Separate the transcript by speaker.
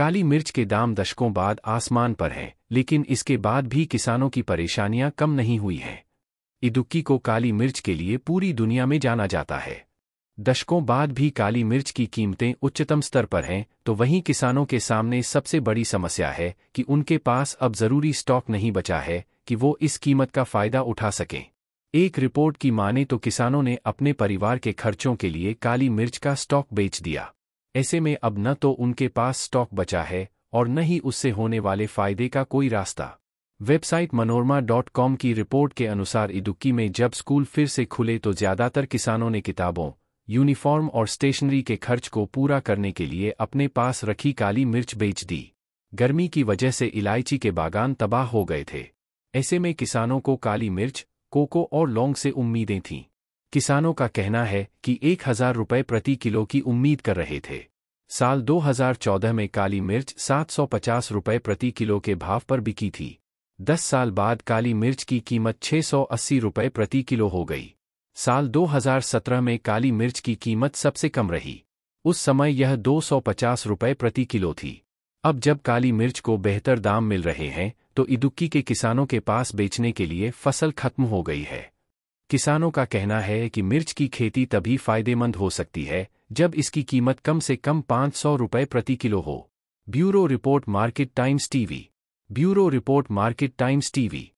Speaker 1: काली मिर्च के दाम दशकों बाद आसमान पर है लेकिन इसके बाद भी किसानों की परेशानियां कम नहीं हुई हैं इदुक्की को काली मिर्च के लिए पूरी दुनिया में जाना जाता है दशकों बाद भी काली मिर्च की कीमतें उच्चतम स्तर पर हैं तो वहीं किसानों के सामने सबसे बड़ी समस्या है कि उनके पास अब ज़रूरी स्टॉक नहीं बचा है कि वो इस कीमत का फ़ायदा उठा सकें एक रिपोर्ट की माने तो किसानों ने अपने परिवार के खर्चों के लिए काली मिर्च का स्टॉक बेच दिया ऐसे में अब न तो उनके पास स्टॉक बचा है और न ही उससे होने वाले फायदे का कोई रास्ता वेबसाइट मनोरमा डॉट कॉम की रिपोर्ट के अनुसार इदुक्की में जब स्कूल फिर से खुले तो ज़्यादातर किसानों ने किताबों यूनिफॉर्म और स्टेशनरी के खर्च को पूरा करने के लिए अपने पास रखी काली मिर्च बेच दी गर्मी की वजह से इलायची के बागान तबाह हो गए थे ऐसे में किसानों को काली मिर्च कोको और लौंग से उम्मीदें थीं किसानों का कहना है कि एक हजार रुपये प्रति किलो की उम्मीद कर रहे थे साल 2014 में काली मिर्च 750 रुपये प्रति किलो के भाव पर बिकी थी 10 साल बाद काली मिर्च की कीमत 680 रुपये प्रति किलो हो गई साल 2017 में काली मिर्च की कीमत सबसे कम रही उस समय यह 250 रुपये प्रति किलो थी अब जब काली मिर्च को बेहतर दाम मिल रहे हैं तो इदुक्की के किसानों के पास बेचने के लिए फसल खत्म हो गई है किसानों का कहना है कि मिर्च की खेती तभी फायदेमंद हो सकती है जब इसकी कीमत कम से कम पाँच सौ रुपये प्रति किलो हो bureau report Market Times TV bureau report Market Times TV